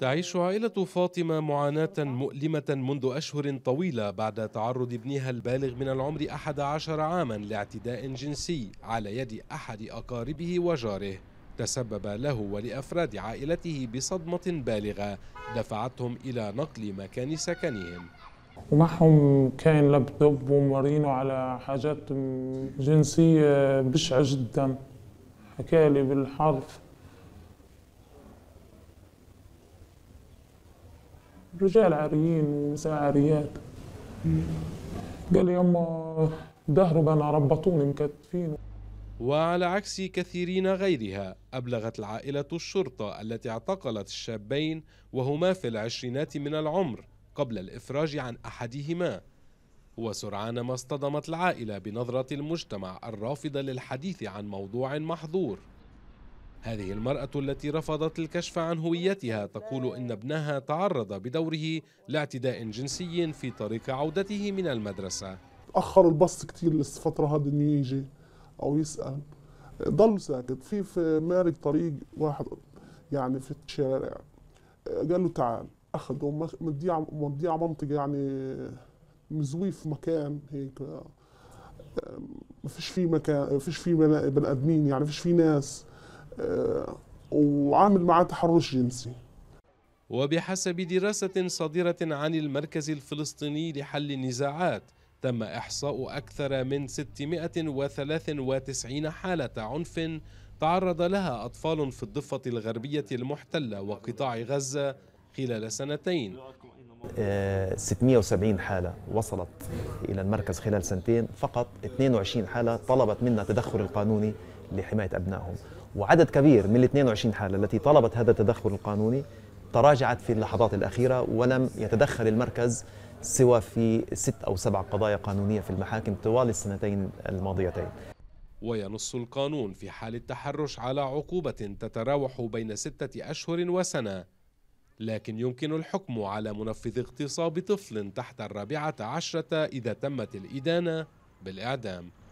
تعيش عائلة فاطمة معاناة مؤلمة منذ أشهر طويلة بعد تعرض ابنها البالغ من العمر 11 عاما لاعتداء جنسي على يد أحد أقاربه وجاره تسبب له ولأفراد عائلته بصدمة بالغة دفعتهم إلى نقل مكان سكنهم ومعهم كاين لابتوب ومارينو على حاجات جنسية بشعة جدا حكالي بالحرف رجال عاريين ونساء عاريات قال لي يما دهرب أنا ربطوني مكتفين وعلى عكس كثيرين غيرها أبلغت العائلة الشرطة التي اعتقلت الشابين وهما في العشرينات من العمر قبل الإفراج عن أحدهما وسرعان ما اصطدمت العائلة بنظرة المجتمع الرافضة للحديث عن موضوع محظور هذه المرأة التي رفضت الكشف عن هويتها تقول إن ابنها تعرض بدوره لاعتداء جنسي في طريق عودته من المدرسة أخروا البص كتير للفترة هذه إنه يجي أو يسأل ضل ساكت في, في مارق طريق واحد يعني في الشارع قال له تعال أخذه موديه موديه منطقة يعني مزوي في مكان هيك ما فيش في مكان ما فيش في بني ادمين يعني ما فيش في ناس آه، وعامل معاه تحرش جنسي وبحسب دراسة صادرة عن المركز الفلسطيني لحل النزاعات تم إحصاء أكثر من 693 حالة عنف تعرض لها أطفال في الضفة الغربية المحتلة وقطاع غزة خلال سنتين 670 آه، حالة وصلت إلى المركز خلال سنتين فقط 22 حالة طلبت منا تدخل القانوني لحماية أبنائهم وعدد كبير من ال 22 حالة التي طلبت هذا التدخل القانوني تراجعت في اللحظات الأخيرة ولم يتدخل المركز سوى في ست أو سبع قضايا قانونية في المحاكم طوال السنتين الماضيتين وينص القانون في حال التحرش على عقوبة تتراوح بين ستة أشهر وسنة لكن يمكن الحكم على منفذ اغتصاب طفل تحت الرابعة عشرة إذا تمت الإدانة بالإعدام